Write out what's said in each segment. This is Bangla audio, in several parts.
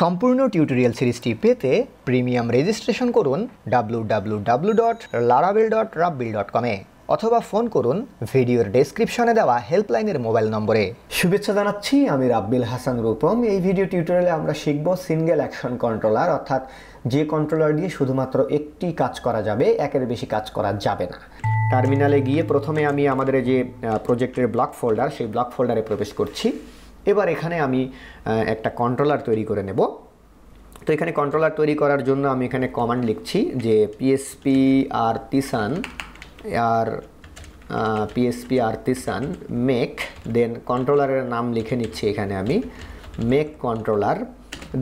সম্পূর্ণ টিউটোরিয়াল সিরিজটি পেতে প্রিমিয়াম রেজিস্ট্রেশন করুন W W dot dot Rabbil dot কমে অথবা ফোন করুন ভিডিওর ডেসক্রিপশনে দেওয়া হেল্পলাইনের মোবাইল নম্বরে শুভেচ্ছা জানাচ্ছি আমি রাব্বিল হাসান রূপম এই ভিডিও টিউটোরিয়ালে আমরা শিখব সিঙ্গেল অ্যাকশন কন্ট্রোলার অর্থাৎ যে কন্ট্রোলার দিয়ে শুধুমাত্র একটি কাজ করা যাবে একের বেশি কাজ করা যাবে না টার্মিনালে গিয়ে প্রথমে আমি আমাদের যে প্রজেক্টের ব্লক ফোল্ডার সেই ব্লক ফোল্ডারে প্রবেশ করছি এবার এখানে আমি একটা কন্ট্রোলার তৈরি করে নেব তো এখানে কন্ট্রোলার তৈরি করার জন্য আমি এখানে কমান্ড লিখছি যে পিএসপি আর তিসান আর পিএসপি আর্টিসান মেক দেন কন্ট্রোলারের নাম লিখে নিচ্ছি এখানে আমি মেক কন্ট্রোলার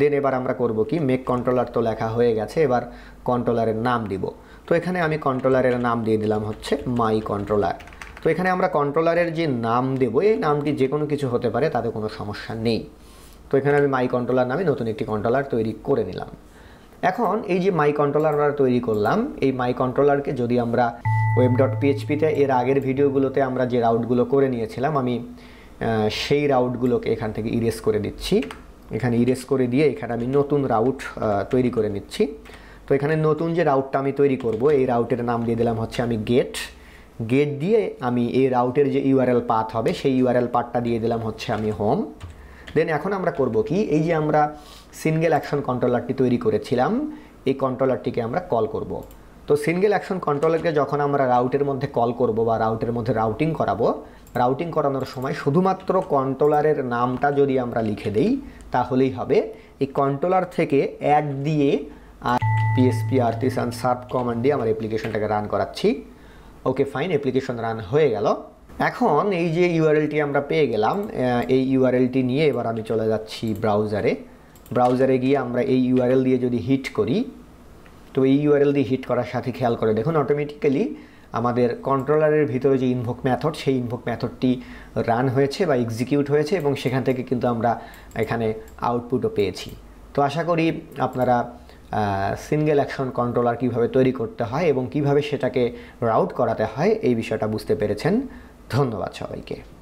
দেন এবার আমরা করব কি মেক কন্ট্রোলার তো লেখা হয়ে গেছে এবার কন্ট্রোলারের নাম দিব তো এখানে আমি কন্ট্রোলারের নাম দিয়ে দিলাম হচ্ছে মাই কন্ট্রোলার তো এখানে আমরা কন্ট্রোলারের যে নাম দেব এই নামটি যে কোনো কিছু হতে পারে তাতে কোনো সমস্যা নেই তো এখানে আমি মাই কন্ট্রোলার নামে নতুন একটি কন্ট্রোলার তৈরি করে নিলাম এখন এই যে মাই কন্ট্রোলার আমরা তৈরি করলাম এই মাই কন্ট্রোলারকে যদি আমরা ওয়েব ডট পিএইচপিতে এর আগের ভিডিওগুলোতে আমরা যে রাউটগুলো করে নিয়েছিলাম আমি সেই রাউটগুলোকে এখান থেকে ইরেস করে দিচ্ছি এখানে ইরেস করে দিয়ে এখানে আমি নতুন রাউট তৈরি করে নিচ্ছি তো এখানে নতুন যে রাউটটা আমি তৈরি করব এই রাউটের নাম দিয়ে দিলাম হচ্ছে আমি গেট গেট দিয়ে আমি এই রাউটের যে ইউআরএল পাথ হবে সেই ইউআরএল পাথটা দিয়ে দিলাম হচ্ছে আমি হোম দেন এখন আমরা করব কি এই যে আমরা সিঙ্গেল অ্যাকশন কন্ট্রোলারটি তৈরি করেছিলাম এই কন্ট্রোলারটিকে আমরা কল করব। তো সিঙ্গেল অ্যাকশন কন্ট্রোলারকে যখন আমরা রাউটের মধ্যে কল করব বা রাউটের মধ্যে রাউটিং করাবো রাউটিং করানোর সময় শুধুমাত্র কন্ট্রোলারের নামটা যদি আমরা লিখে দেই তাহলেই হবে এই কন্ট্রোলার থেকে অ্যাড দিয়ে আর পিএসপি আর্টিসান সার্ভ কমান্ড দিয়ে আমার অ্যাপ্লিকেশনটাকে রান করাচ্ছি ওকে ফাইন অ্যাপ্লিকেশন রান হয়ে গেল এখন এই যে ইউআরএলটি আমরা পেয়ে গেলাম এই ইউআরএলটি নিয়ে এবার আমি চলে যাচ্ছি ব্রাউজারে ব্রাউজারে গিয়ে আমরা এই ইউআরএল দিয়ে যদি হিট করি তো এই ইউআরএল দিয়ে হিট করার সাথে খেয়াল করে দেখুন অটোমেটিক্যালি আমাদের কন্ট্রোলারের ভিতরে যে ইনভোক ম্যাথড সেই ইনভোক ম্যাথডটি রান হয়েছে বা এক্সিকিউট হয়েছে এবং সেখান থেকে কিন্তু আমরা এখানে আউটপুটও পেয়েছি তো আশা করি আপনারা সিঙ্গেল অ্যাকশন কন্ট্রোলার কিভাবে তৈরি করতে হয় এবং কিভাবে সেটাকে রাউট করাতে হয় এই বিষয়টা বুঝতে পেরেছেন ধন্যবাদ সবাইকে